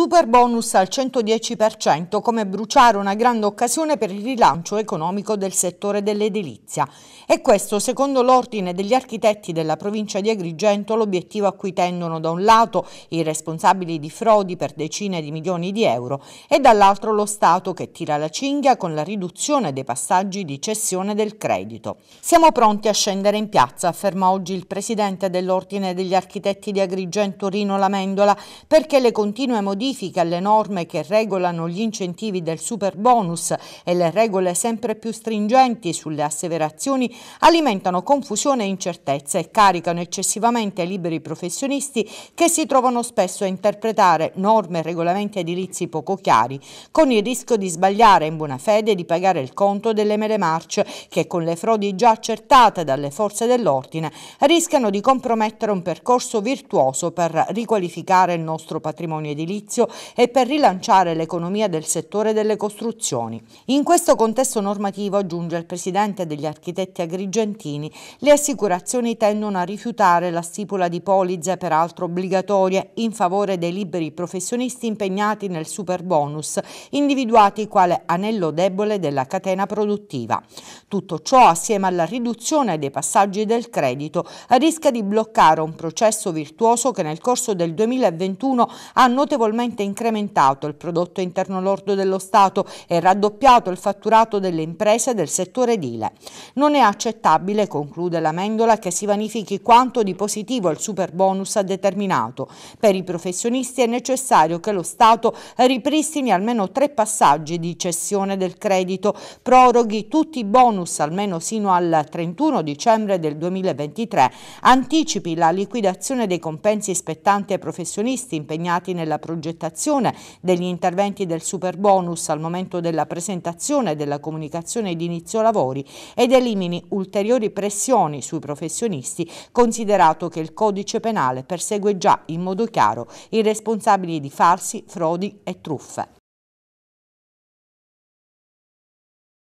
Super bonus al 110% come bruciare una grande occasione per il rilancio economico del settore dell'edilizia. E questo, secondo l'ordine degli architetti della provincia di Agrigento, l'obiettivo a cui tendono da un lato i responsabili di frodi per decine di milioni di euro e dall'altro lo Stato che tira la cinghia con la riduzione dei passaggi di cessione del credito. Siamo pronti a scendere in piazza, afferma oggi il presidente dell'ordine degli architetti di Agrigento Rino Lamendola, perché le continue modifiche modifiche alle norme che regolano gli incentivi del super bonus e le regole sempre più stringenti sulle asseverazioni alimentano confusione e incertezza e caricano eccessivamente i liberi professionisti che si trovano spesso a interpretare norme e regolamenti edilizi poco chiari, con il rischio di sbagliare in buona fede e di pagare il conto delle mele marce che con le frodi già accertate dalle forze dell'ordine rischiano di compromettere un percorso virtuoso per riqualificare il nostro patrimonio edilizio servizio e per rilanciare l'economia del settore delle costruzioni. In questo contesto normativo, aggiunge il presidente degli architetti agrigentini, le assicurazioni tendono a rifiutare la stipula di polizze peraltro obbligatorie in favore dei liberi professionisti impegnati nel super bonus, individuati quale anello debole della catena produttiva. Tutto ciò, assieme alla riduzione dei passaggi del credito, rischia di bloccare un processo virtuoso che nel corso del 2021 ha notevolmente notevolmente incrementato il prodotto interno lordo dello Stato e raddoppiato il fatturato delle imprese del settore edile. Non è accettabile, conclude la Mendola, che si vanifichi quanto di positivo il super bonus ha determinato. Per i professionisti è necessario che lo Stato ripristini almeno tre passaggi di cessione del credito, proroghi tutti i bonus almeno sino al 31 dicembre del 2023, anticipi la liquidazione dei compensi spettanti ai professionisti impegnati nella progettazione progettazione degli interventi del super bonus al momento della presentazione della comunicazione di inizio lavori ed elimini ulteriori pressioni sui professionisti, considerato che il codice penale persegue già in modo chiaro i responsabili di farsi, frodi e truffe.